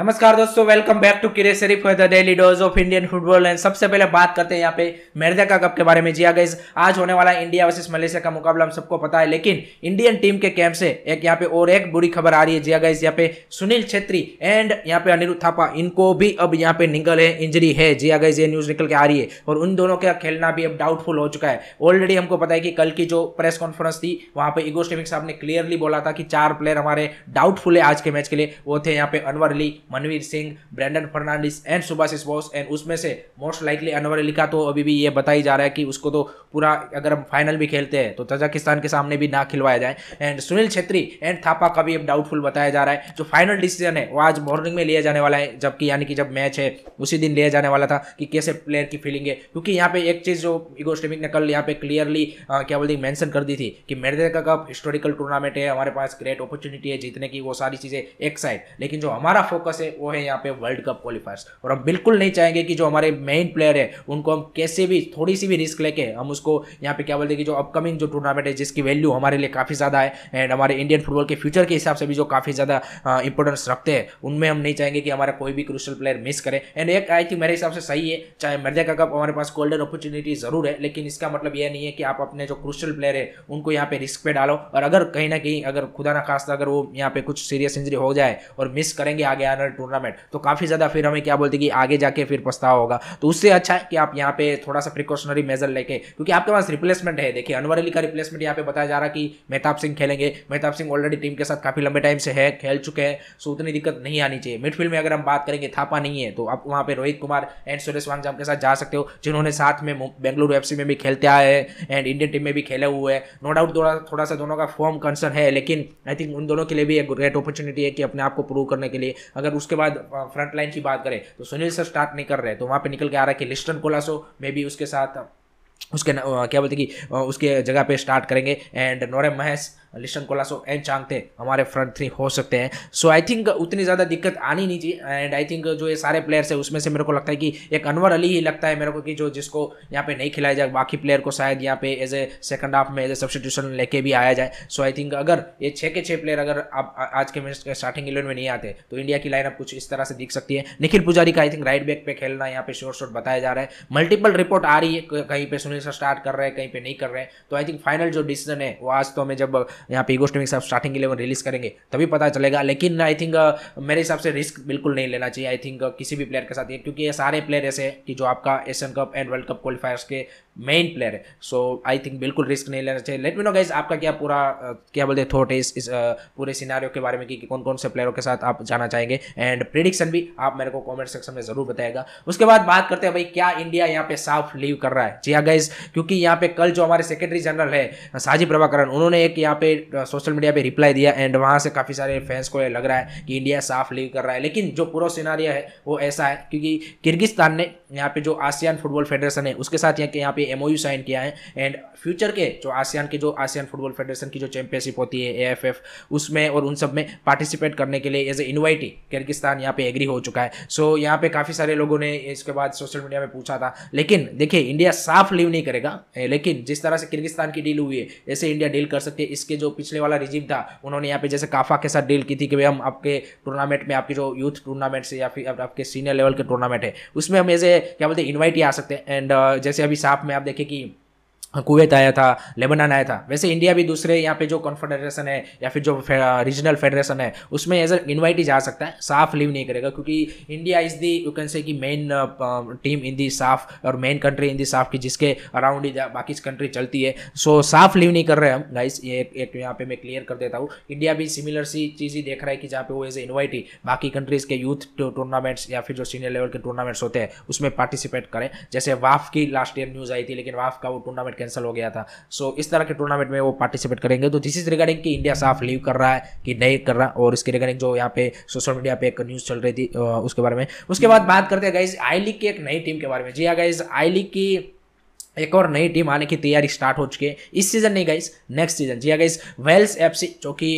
नमस्कार दोस्तों welcome back to Kire Sharif the daily dose of Indian football and सबसे पहले बात करते हैं यहाँ पे का कप के बारे में जिया हाँ गई आज होने वाला इंडिया वर्सेस मलेशिया का मुकाबला हम सबको पता है लेकिन इंडियन टीम के कैंप से एक यहाँ पे और एक बुरी खबर आ रही है जिया हाँ गई यहाँ पे सुनील छेत्री एंड यहाँ पे अनिरुद्ध थापा इनको भी अब यहाँ पे निकल है इंजरी है जिया हाँ गई ये न्यूज निकल के आ रही है और उन दोनों का खेलना भी अब डाउटफुल हो चुका है ऑलरेडी हमको पता है कि कल की जो प्रेस कॉन्फ्रेंस थी वहाँ पे इगोस्टेमिक साहब ने क्लियरली बोला था कि चार प्लेयर हमारे डाउटफुल है आज के मैच के लिए वो थे यहाँ पे अनवर अली मनवीर सिंह ब्रैंडन फर्नांडिस एंड सुभाष बोस एंड उसमें से मोस्ट लाइकली अनवर अली का तो अभी भी ये बताई जा रहा है कि उसको तो पूरा अगर हम फाइनल भी खेलते हैं तो तजाकिस्तान के सामने भी ना खिलवाया जाए एंड सुनील छेत्री एंड थापा का भी अब डाउटफुल बताया जा रहा है जो फाइनल डिसीजन है वो आज मॉर्निंग में लिया जाने वाला है जबकि यानी कि जब मैच है उसी दिन लिया जाने वाला था कि कैसे प्लेयर की फीलिंग है क्योंकि यहाँ पे एक चीज़ जो इगो स्टेमिक ने कल यहाँ पे क्लियरली क्या बोलते मैंसन कर दी थी कि का कप हिस्टोरिकल टूर्नामेंट है हमारे पास ग्रेट अपॉर्चुनिटी है जीतने की वो सारी चीज़ें एक साइड लेकिन जो हमारा फोकस क्वालिफायर्स है वो है यहाँ पे वर्ल्ड कप क्वालिफायर्स और हम बिल्कुल नहीं चाहेंगे कि जो हमारे मेन प्लेयर है उनको हम कैसे भी थोड़ी सी भी रिस्क लेके हम उसको यहाँ पे क्या बोलते हैं कि जो अपकमिंग जो टूर्नामेंट है जिसकी वैल्यू हमारे लिए काफ़ी ज़्यादा है एंड हमारे इंडियन फुटबॉल के फ्यूचर के हिसाब से भी जो काफ़ी ज़्यादा इंपॉर्टेंस रखते हैं उनमें हम नहीं चाहेंगे कि हमारा कोई भी क्रिस्टल प्लेयर मिस करे एंड एक आई थिंक मेरे हिसाब से सही है चाहे मर्जा का कप हमारे पास गोल्डन अपॉर्चुनिटी ज़रूर है लेकिन इसका मतलब यह नहीं है कि आप अपने जो क्रूशल प्लेयर है उनको यहाँ पे रिस्क पे डालो और अगर कहीं ना कहीं अगर खुदा ना खास्ता अगर वो यहाँ पे कुछ सीरियस इंजरी हो जाए और मिस करेंगे आगे आने फाइनल टूर्नामेंट तो काफ़ी ज़्यादा फिर हमें क्या बोलते हैं कि आगे जाके फिर पछताव होगा तो उससे अच्छा है कि आप यहाँ पे थोड़ा सा प्रिकॉशनरी मेजर लेके क्योंकि आपके पास रिप्लेसमेंट है देखिए अनवर अली का रिप्लेसमेंट यहाँ पे बताया जा रहा है कि मेहताब सिंह खेलेंगे मेहताब सिंह ऑलरेडी टीम के साथ काफ़ी लंबे टाइम से है खेल चुके हैं सो उतनी दिक्कत नहीं आनी चाहिए मिडफील्ड में अगर हम बात करेंगे थापा नहीं है तो आप वहाँ पर रोहित कुमार एंड सुरेश वांगजाम के साथ जा सकते हो जिन्होंने साथ में बेंगलुरु एफ में भी खेलते आए हैं एंड इंडियन टीम में भी खेले हुए हैं नो डाउट थोड़ा थोड़ा सा दोनों का फॉर्म कंसर्न है लेकिन आई थिंक उन दोनों के लिए भी एक ग्रेट अपॉर्चुनिटी है कि अपने आप को प्रूव करने के लिए अगर उसके बाद फ्रंट लाइन की बात करें तो सुनील सर स्टार्ट नहीं कर रहे तो वहाँ पे निकल के आ रहा है कि लिस्टन कोलासो मे बी उसके साथ उसके न, क्या बोलते कि उसके जगह पे स्टार्ट करेंगे एंड नोरे महेश लिशन कोलासो एंड चांगते हमारे फ्रंट थ्री हो सकते हैं सो आई थिंक उतनी ज़्यादा दिक्कत आनी नहीं चाहिए एंड आई थिंक जो ये सारे प्लेयर्स है उसमें से मेरे को लगता है कि एक अनवर अली ही लगता है मेरे को कि जो जिसको यहाँ पे नहीं खिलाया जाए बाकी प्लेयर को शायद यहाँ पे एज ए सेकंड हाफ में एज ए सब्सटीट्यूशन लेके भी आया जाए सो आई थिंक अगर ये छः के छः प्लेयर अगर आप आज के मैच के स्टार्टिंग इलेवन में नहीं आते तो इंडिया की लाइनअप कुछ इस तरह से दिख सकती है निखिल पुजारी का आई थिंक राइट बैक पे खेलना यहाँ पे शोर शोट बताया जा रहा है मल्टीपल रिपोर्ट आ रही है कहीं पे सुनील स्टार्ट कर रहे हैं कहीं पे नहीं कर रहे हैं तो आई थिंक फाइनल जो डिसीजन है वो आज तो हमें जब यहाँ पे Igor Stimac's starting eleven release करेंगे तभी पता चलेगा लेकिन आई थिंक uh, मेरे हिसाब से रिस्क बिल्कुल नहीं लेना चाहिए आई थिंक uh, किसी भी प्लेयर के साथ ये क्योंकि ये सारे प्लेयर ऐसे हैं कि जो आपका Asian Cup and World Cup qualifiers के मेन प्लेयर है सो आई थिंक बिल्कुल रिस्क नहीं लेना चाहिए लेट मी नो गाइज आपका क्या पूरा क्या बोलते हैं थॉट है इस, इस पूरे सिनारियों के बारे में कि, कि कौन कौन से प्लेयरों के साथ आप जाना चाहेंगे एंड प्रिडिक्शन भी आप मेरे को कॉमेंट सेक्शन में ज़रूर बताएगा उसके बाद बात करते हैं भाई क्या इंडिया यहाँ पे साफ लीव कर रहा है जी हाँ गाइज क्योंकि यहाँ पे कल जो हमारे सेक्रेटरी जनरल है साजी प्रभाकरण उन्होंने एक यहाँ पे सोशल मीडिया पर रिप्लाई दिया एंड वहाँ से काफ़ी सारे फैंस को लग रहा है कि इंडिया साफ लीव कर रहा है लेकिन जो पूरा सिनारिया है वो ऐसा है क्योंकि किर्गिस्तान ने यहाँ पे जो आसियान फुटबॉल फेडरेशन है उसके साथ यहाँ के यहाँ पे एमओयू साइन किया है एंड फ्यूचर के जो आसियान के जो आसियान फुटबॉल फेडरेशन की जो चैंपियनशिप होती है एएफएफ उसमें और उन सब में पार्टिसिपेट करने के लिए एज ए इन्वाइटी किर्गिस्तान यहाँ पे एग्री हो चुका है सो so, यहाँ पे काफ़ी सारे लोगों ने इसके बाद सोशल मीडिया में पूछा था लेकिन देखिए इंडिया साफ लीव नहीं करेगा लेकिन जिस तरह से किर्गिस्तान की डील हुई है ऐसे इंडिया डील कर सकती है इसके जो पिछले वाला रिजिम था उन्होंने यहाँ पे जैसे काफा के साथ डील की थी कि भाई हम आपके टूर्नामेंट में आपकी जो यूथ टूर्नामेंट से या फिर आपके सीनियर लेवल के टूर्नामेंट है उसमें हम एज ए क्या बोलते हैं इन्वाइट ही आ सकते हैं एंड जैसे अभी साफ में आप देखें कि हाँ, कुवैत आया था लेबनान आया था वैसे इंडिया भी दूसरे यहाँ पे जो कॉन्फेडरेशन है या फिर जो फे, रीजनल फेडरेशन है उसमें एज ए ही जा सकता है साफ लीव नहीं करेगा क्योंकि India is the you can say कि मेन टीम इन दी साफ और मेन कंट्री इन दी साफ की जिसके अराउंड ही बाकी कंट्री चलती है सो साफ लीव नहीं कर रहे हम गाइस ये एक, एक यहाँ पे मैं क्लियर कर देता हूँ इंडिया भी सिमिलर सी चीज़ ही देख रहा है कि जहाँ पे वो एज ए ही बाकी कंट्रीज़ के यूथ टूर्नामेंट्स या फिर जो सीनियर लेवल के टूर्नामेंट्स होते हैं उसमें पार्टिसिपेट करें जैसे वाफ की लास्ट ईयर न्यूज़ आई थी लेकिन वाफ का वो टूर्नामेंट कैंसिल हो गया था सो इस तरह के टूर्नामेंट में वो पार्टिसिपेट करेंगे तो दिस इज रिगार्डिंग कि इंडिया साफ लीव कर रहा है कि नहीं कर रहा और इसके रिगार्डिंग जो यहाँ पे सोशल मीडिया पे एक न्यूज़ चल रही थी उसके बारे में उसके बाद बात करते हैं गाइज आई लीग की एक नई टीम के बारे में जी हाँ गाइज आई लीग की एक और नई टीम आने की तैयारी स्टार्ट हो चुकी है इस सीजन नहीं गई नेक्स्ट सीजन जी गई वेल्स एफसी जो कि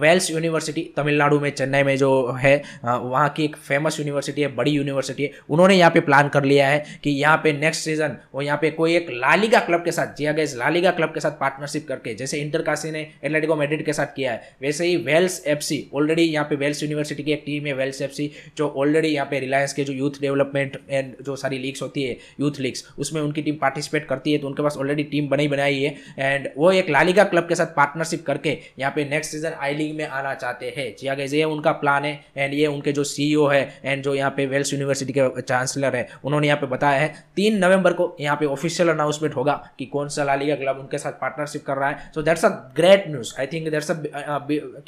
वेल्स uh, यूनिवर्सिटी तमिलनाडु में चेन्नई में जो है uh, वहाँ की एक फेमस यूनिवर्सिटी है बड़ी यूनिवर्सिटी है उन्होंने यहाँ पे प्लान कर लिया है कि यहाँ पे नेक्स्ट सीजन वो यहाँ पे कोई एक लालिगा क्लब के साथ जिया गई लालिगा क्लब के साथ पार्टनरशिप करके जैसे इंटर ने एटलेटिको मेड्रिड के साथ किया है वैसे ही वेल्स एफसी ऑलरेडी यहाँ पे वेल्स यूनिवर्सिटी की एक टीम है वेल्स एफसी जो ऑलरेडी यहाँ पे रिलायंस के जो यूथ डेवलपमेंट एंड जो सारी लीग्स होती है यूथ लीग्स उसमें उनकी टीम पार्टिसिपेट करती है तो उनके पास ऑलरेडी टीम बनाई बनाई है एंड वो एक लालिगा क्लब के साथ पार्टनरशिप करके यहाँ पे नेक्स्ट सीजन आई लीग में आना चाहते हैं जी आगे हाँ ये उनका प्लान है एंड ये उनके जो सी है एंड जो यहाँ पे वेल्स यूनिवर्सिटी के चांसलर है उन्होंने यहाँ पे बताया है तीन नवंबर को यहाँ पे ऑफिशियल अनाउंसमेंट होगा कि कौन सा लालिगा क्लब उनके साथ पार्टनरशिप कर रहा है so that's a great news I think that's a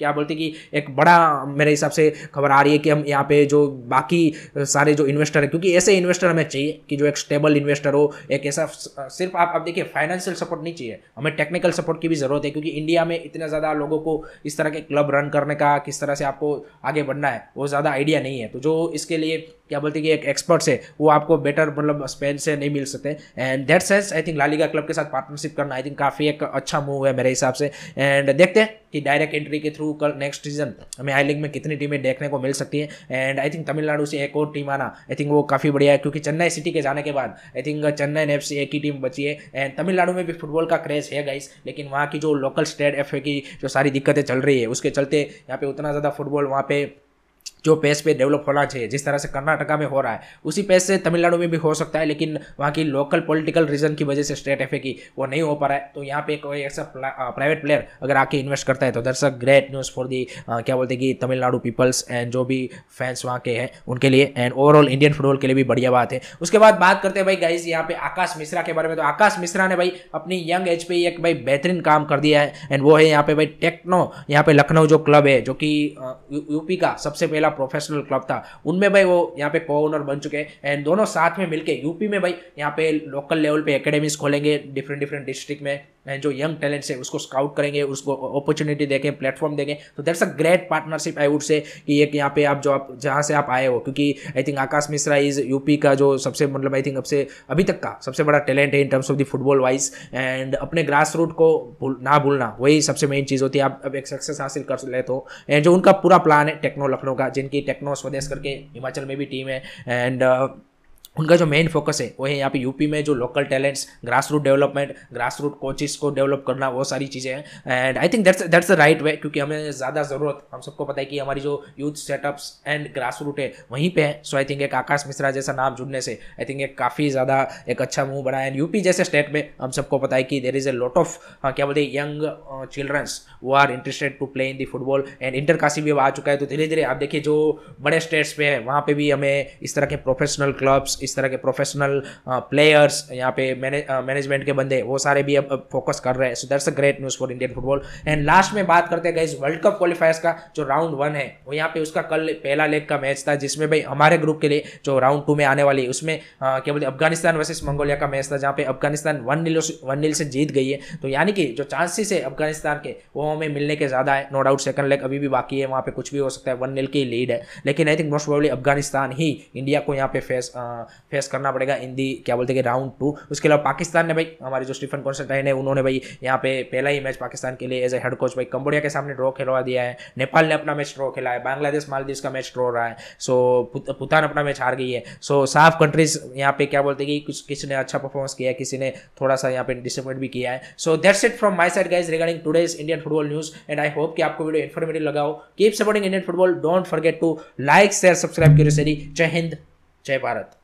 क्या बोलते कि एक बड़ा मेरे हिसाब से खबर आ रही है कि हम यहाँ पे जो बाकी सारे जो इन्वेस्टर है क्योंकि ऐसे इन्वेस्टर हमें चाहिए कि जो एक स्टेबल इन्वेस्टर हो एक ऐसा सिर्फ आप अब देखिए फाइनेंशियल सपोर्ट नहीं चाहिए हमें टेक्निकल सपोर्ट की भी ज़रूरत है क्योंकि इंडिया में इतना ज़्यादा लोगों को इस तरह के क्लब रन करने का किस तरह से आपको आगे बढ़ना है वो ज़्यादा आइडिया नहीं है तो जो इसके लिए क्या बोलते हैं कि एक एक्सपर्ट्स है वो आपको बेटर मतलब स्पेन से नहीं मिल सकते and that sense I think La Liga club के साथ पार्टनरशिप करना आई थिंक काफ़ी एक अच्छा मूव है मेरे हिसाब से एंड देखते हैं कि डायरेक्ट एंट्री के थ्रू कल नेक्स्ट सीजन हमें आई लीग में कितनी टीमें देखने को मिल सकती है एंड आई थिंक तमिलनाडु से एक और टीम आना आई थिंक वो काफ़ी बढ़िया है क्योंकि चेन्नई सिटी के जाने के बाद आई थिंक चेन्नई ने एक ही टीम बची है एंड तमिलनाडु में भी फुटबॉल का क्रेज है गाइस लेकिन वहाँ की जो लोकल स्टेट एफ की जो सारी दिक्कतें चल रही है उसके चलते यहाँ पे उतना ज़्यादा फुटबॉल वहाँ पे जो पेस पे डेवलप होना चाहिए जिस तरह से कर्नाटका में हो रहा है उसी पेस से तमिलनाडु में भी हो सकता है लेकिन वहाँ की लोकल पॉलिटिकल रीजन की वजह से स्टेट एफ की वो नहीं हो पा रहा है तो यहाँ पे कोई ऐसा प्राइवेट प्लेयर अगर आके इन्वेस्ट करता है तो दर्शक ग्रेट न्यूज़ फॉर दी क्या बोलते हैं कि तमिलनाडु पीपल्स एंड जो भी फैंस वहाँ के हैं उनके लिए एंड ओवरऑल इंडियन फुटबॉल के लिए भी बढ़िया बात है उसके बाद बात करते हैं भाई गाइज यहाँ पे आकाश मिश्रा के बारे में तो आकाश मिश्रा ने भाई अपनी यंग एज पे एक भाई बेहतरीन काम कर दिया है एंड वो है यहाँ पे भाई टेक्नो यहाँ पे लखनऊ जो क्लब है जो कि यूपी का सबसे पहला प्रोफेशनल क्लब था उनमें भाई वो यहाँ पे को ओनर बन चुके हैं एंड दोनों साथ में मिलके यूपी में भाई यहाँ पे लोकल लेवल पे एकेडमीज खोलेंगे डिफरेंट डिफरेंट डिस्ट्रिक्ट में जो यंग टैलेंट्स है उसको स्काउट करेंगे उसको अपॉर्चुनिटी देंगे प्लेटफॉर्म देंगे तो that's a great partnership I would say कि एक यहाँ पे आप जो आप जहाँ से आप आए हो क्योंकि I think Akash Mishra is UP का जो सबसे मतलब आई थिंक अब से अभी तक का सबसे बड़ा टैलेंट है in terms of the football wise and अपने ग्रास रूट को भूल, ना भूलना वही सबसे मेन चीज़ होती है आप अब एक सक्सेस हासिल कर लेते हो एंड जो उनका पूरा प्लान है टेक्नो लखनऊ का जिनकी टेक्नो स्वदेश करके हिमाचल में भी टीम है एंड उनका जो मेन फोकस है वो है यहाँ पे यूपी में जो local talents grass root development grass root coaches को डेवलप करना वो सारी चीज़ें हैं and I think that's that's the right way क्योंकि हमें ज़्यादा ज़रूरत हम सबको पता है कि हमारी जो youth setups and grass root है वहीं पे है सो आई थिंक एक आकाश मिश्रा जैसा नाम जुड़ने से आई थिंक एक काफ़ी ज़्यादा एक अच्छा मूव बना है एंड यूपी जैसे स्टेट में हम सबको पता है कि there is a lot of क्या बोलते हैं यंग चिल्ड्रंस वो are interested to play in the football and Inter Kashi भी अब आ चुका है तो धीरे धीरे आप देखिए जो बड़े स्टेट्स पे है वहाँ पर भी हमें इस तरह के प्रोफेशनल क्लब्स इस तरह के प्रोफेशनल प्लेयर्स uh, यहाँ पे मैनेजमेंट uh, के बंदे वो सारे भी अब फोकस कर रहे हैं so that's a great news for Indian football and last में बात करते हैं इस वर्ल्ड कप क्वालिफायर्स का जो राउंड वन है वो यहाँ पे उसका कल पहला लेग का मैच था जिसमें भाई हमारे ग्रुप के लिए जो राउंड टू में आने वाली है उसमें uh, क्या बोलते अफगानिस्तान वर्सेज मंगोलिया का मैच था जहाँ पे Afghanistan one nil one nil से जीत गई है तो यानी कि जो चांसेस है अफगानिस्तान के वो हमें मिलने के ज़्यादा है नो डाउट सेकंड लेग अभी भी बाकी है वहाँ पे कुछ भी हो सकता है वन नील की लीड है लेकिन I think most probably Afghanistan ही इंडिया को यहाँ पे फेस आ, फेस करना पड़ेगा इन दी क्या बोलते हैं राउंड टू उसके अलावा पाकिस्तान ने भाई हमारे जो स्टीफन कॉन्स्टेंटाइन है उन्होंने भाई यहाँ पे पहला ही मैच पाकिस्तान के लिए एज ए हेड कोच भाई कंबोडिया के सामने ड्रॉ खेलवा दिया है नेपाल ने अपना मैच ड्रॉ खेला है बांग्लादेश मालदीव का मैच ड्रॉ रहा है सो भूतान अपना मैच हार गई है सो साफ कंट्रीज यहाँ पे क्या बोलते हैं कि कुछ किसी ने अच्छा परफॉर्मेंस किया किसी ने थोड़ा सा यहाँ पे डिसअपॉइंट भी किया है so that's it from my side guys regarding today's Indian football news and I hope कि आपको वीडियो इन्फॉर्मेटिव लगाओ keep supporting Indian football don't forget to like share subscribe करो सरी जय हिंद जय भारत